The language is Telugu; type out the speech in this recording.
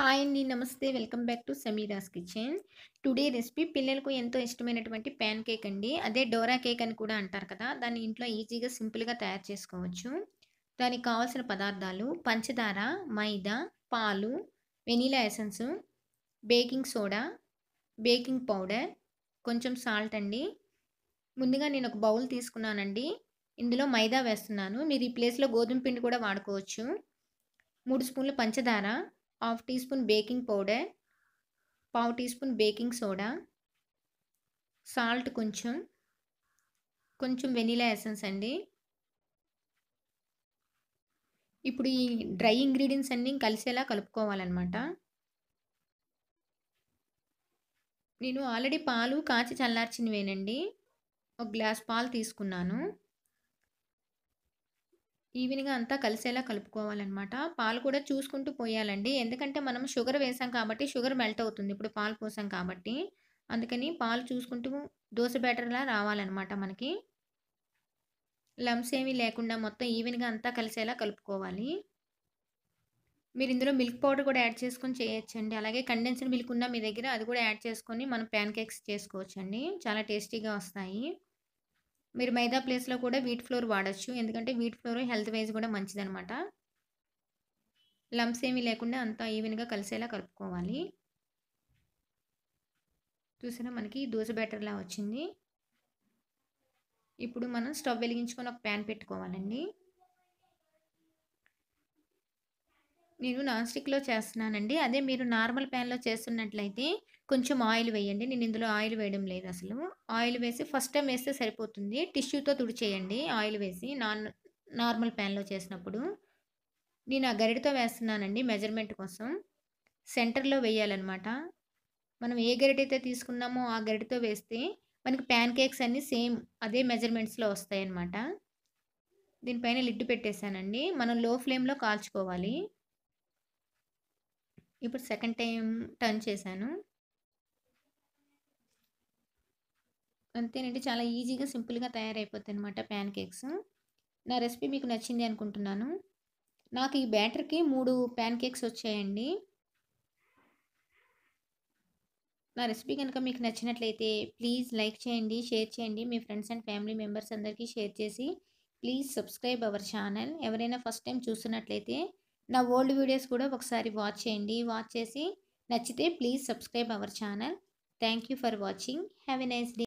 హాయ్ అండి నమస్తే welcome back to Sameera's kitchen today recipe పిల్లలకు ఎంతో ఇష్టమైనటువంటి ప్యాన్ కేక్ అండి అదే డోరా కేక్ అని కూడా అంటారు కదా దాన్ని ఇంట్లో ఈజీగా సింపుల్గా తయారు చేసుకోవచ్చు దానికి కావాల్సిన పదార్థాలు పంచదార మైదా పాలు vanilla essence baking soda baking powder కొంచెం సాల్ట్ అండి ముందుగా నేను ఒక బౌల్ తీసుకున్నానండి ఇందులో మైదా వేస్తున్నాను మీరు ఈ ప్లేస్లో గోధుమ పిండి కూడా వాడుకోవచ్చు మూడు స్పూన్లు పంచదార half teaspoon baking powder పావు teaspoon baking soda salt కొంచెం కొంచెం వెనీలా ఎసెన్స్ అండి ఇప్పుడు ఈ డ్రై ఇంగ్రీడియంట్స్ అన్నీ కలిసేలా కలుపుకోవాలన్నమాట నేను ఆల్రెడీ పాలు కాచి చల్లార్చినవేనండి ఒక గ్లాస్ పాలు తీసుకున్నాను ఈవినింగ్ అంతా కలిసేలా కలుపుకోవాలన్నమాట పాలు కూడా చూసుకుంటూ పోయాలండి ఎందుకంటే మనం షుగర్ వేసాం కాబట్టి షుగర్ మెల్ట్ అవుతుంది ఇప్పుడు పాలు పోసాం కాబట్టి అందుకని పాలు చూసుకుంటూ దోశ బ్యాటర్లా రావాలన్నమాట మనకి లమ్స్ ఏమీ లేకుండా మొత్తం ఈవెన్గా అంతా కలిసేలా కలుపుకోవాలి మీరు ఇందులో మిల్క్ పౌడర్ కూడా యాడ్ చేసుకొని చేయొచ్చండి అలాగే కండెన్స్డ్ మిల్క్ ఉన్న మీ దగ్గర అది కూడా యాడ్ చేసుకొని మనం ప్యాన్ కేక్స్ చేసుకోవచ్చండి చాలా టేస్టీగా వస్తాయి మీరు మైదా ప్లేస్లో కూడా వీట్ ఫ్లోర్ వాడచ్చు ఎందుకంటే వీట్ ఫ్లోర్ హెల్త్ వైజ్ కూడా మంచిదనమాట లంప్స్ ఏమీ లేకుండా అంతా ఈవెన్గా కలిసేలా కలుపుకోవాలి చూసినా మనకి దోశ బ్యాటర్లా వచ్చింది ఇప్పుడు మనం స్టవ్ వెలిగించుకొని ఒక ప్యాన్ పెట్టుకోవాలండి నేను నాన్ స్టిక్లో చేస్తున్నానండి అదే మీరు నార్మల్ ప్యాన్లో చేస్తున్నట్లయితే కొంచెం ఆయిల్ వేయండి నేను ఇందులో ఆయిల్ వేయడం లేదు అసలు ఆయిల్ వేసి ఫస్ట్ టైం వేస్తే సరిపోతుంది టిష్యూతో తుడిచేయండి ఆయిల్ వేసి నాన్ నార్మల్ ప్యాన్లో చేసినప్పుడు నేను ఆ గరిటతో వేస్తున్నానండి మెజర్మెంట్ కోసం సెంటర్లో వేయాలన్నమాట మనం ఏ గరిటైతే తీసుకున్నామో ఆ గరిటతో వేస్తే మనకి ప్యాన్ కేక్స్ అన్నీ సేమ్ అదే మెజర్మెంట్స్లో వస్తాయన్నమాట దీనిపైన లిడ్ పెట్టేశానండి మనం లో ఫ్లేమ్లో కాల్చుకోవాలి ఇప్పుడు సెకండ్ టైం టర్న్ చేశాను అంతేనండి చాలా ఈజీగా సింపుల్గా తయారైపోతుంది అనమాట ప్యాన్ కేక్స్ నా రెసిపీ మీకు నచ్చింది అనుకుంటున్నాను నాకు ఈ బ్యాటర్కి మూడు ప్యాన్ కేక్స్ వచ్చాయండి నా రెసిపీ కనుక మీకు నచ్చినట్లయితే ప్లీజ్ లైక్ చేయండి షేర్ చేయండి మీ ఫ్రెండ్స్ అండ్ ఫ్యామిలీ మెంబర్స్ అందరికీ షేర్ చేసి ప్లీజ్ సబ్స్క్రైబ్ అవర్ ఛానల్ ఎవరైనా ఫస్ట్ టైం చూస్తున్నట్లయితే నా ఓల్డ్ వీడియోస్ కూడా ఒకసారి వాచ్ చేయండి వాచ్ చేసి నచ్చితే please subscribe our channel thank you for watching have a nice day